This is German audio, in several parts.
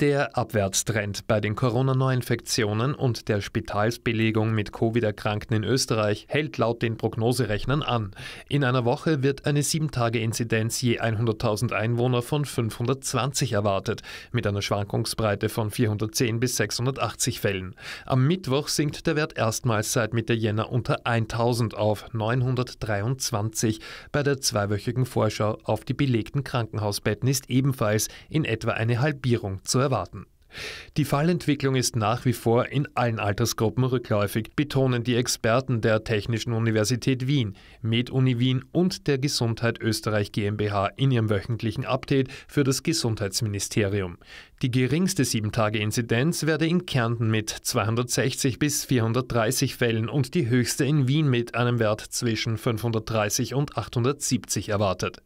Der Abwärtstrend bei den Corona-Neuinfektionen und der Spitalsbelegung mit Covid-Erkrankten in Österreich hält laut den Prognoserechnern an. In einer Woche wird eine 7-Tage-Inzidenz je 100.000 Einwohner von 520 erwartet, mit einer Schwankungsbreite von 410 bis 680 Fällen. Am Mittwoch sinkt der Wert erstmals seit Mitte Jänner unter 1.000 auf 923. Bei der zweiwöchigen Vorschau auf die belegten Krankenhausbetten ist ebenfalls in etwa eine Halbierung zu erwarten. Die Fallentwicklung ist nach wie vor in allen Altersgruppen rückläufig, betonen die Experten der Technischen Universität Wien, MedUni Wien und der Gesundheit Österreich GmbH in ihrem wöchentlichen Update für das Gesundheitsministerium. Die geringste 7-Tage-Inzidenz werde in Kärnten mit 260 bis 430 Fällen und die höchste in Wien mit einem Wert zwischen 530 und 870 erwartet.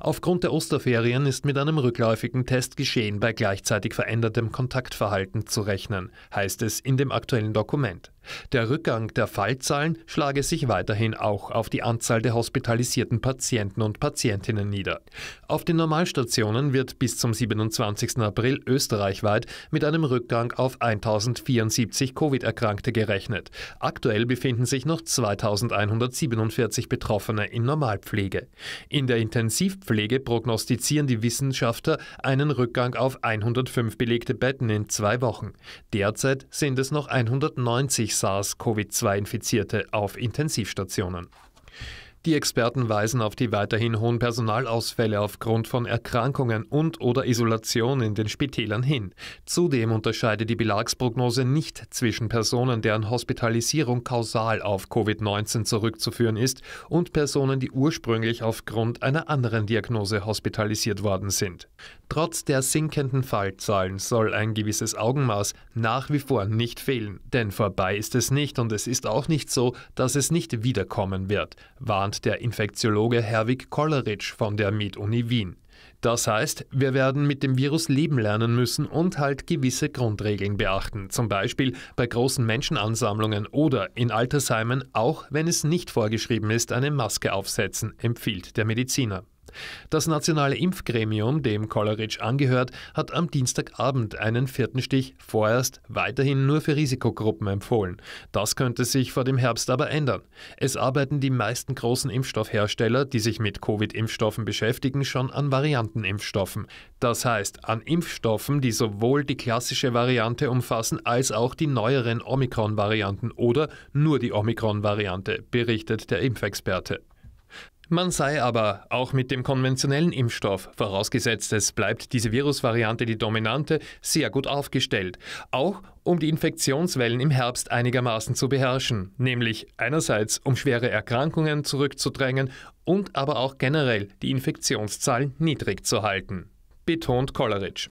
Aufgrund der Osterferien ist mit einem rückläufigen Testgeschehen bei gleichzeitig verändertem Kontaktverhalten zu rechnen, heißt es in dem aktuellen Dokument. Der Rückgang der Fallzahlen schlage sich weiterhin auch auf die Anzahl der hospitalisierten Patienten und Patientinnen nieder. Auf den Normalstationen wird bis zum 27. April österreichweit mit einem Rückgang auf 1074 Covid-Erkrankte gerechnet. Aktuell befinden sich noch 2147 Betroffene in Normalpflege. In der Intensivpflege prognostizieren die Wissenschaftler einen Rückgang auf 105 belegte Betten in zwei Wochen. Derzeit sind es noch 190 SARS-CoV-2-Infizierte auf Intensivstationen. Die Experten weisen auf die weiterhin hohen Personalausfälle aufgrund von Erkrankungen und/oder Isolation in den Spitälern hin. Zudem unterscheidet die Belagsprognose nicht zwischen Personen, deren Hospitalisierung kausal auf Covid-19 zurückzuführen ist und Personen, die ursprünglich aufgrund einer anderen Diagnose hospitalisiert worden sind. Trotz der sinkenden Fallzahlen soll ein gewisses Augenmaß nach wie vor nicht fehlen, denn vorbei ist es nicht und es ist auch nicht so, dass es nicht wiederkommen wird. Waren plant der Infektiologe Herwig Kollerich von der Med-Uni Wien. Das heißt, wir werden mit dem Virus leben lernen müssen und halt gewisse Grundregeln beachten, zum Beispiel bei großen Menschenansammlungen oder in Altersheimen, auch wenn es nicht vorgeschrieben ist, eine Maske aufsetzen, empfiehlt der Mediziner. Das nationale Impfgremium, dem Coleridge angehört, hat am Dienstagabend einen vierten Stich vorerst weiterhin nur für Risikogruppen empfohlen. Das könnte sich vor dem Herbst aber ändern. Es arbeiten die meisten großen Impfstoffhersteller, die sich mit Covid-Impfstoffen beschäftigen, schon an Variantenimpfstoffen. Das heißt, an Impfstoffen, die sowohl die klassische Variante umfassen als auch die neueren Omikron-Varianten oder nur die Omikron-Variante, berichtet der Impfexperte. Man sei aber auch mit dem konventionellen Impfstoff, vorausgesetzt es bleibt diese Virusvariante die dominante, sehr gut aufgestellt, auch um die Infektionswellen im Herbst einigermaßen zu beherrschen, nämlich einerseits um schwere Erkrankungen zurückzudrängen und aber auch generell die Infektionszahl niedrig zu halten, betont Kollerich.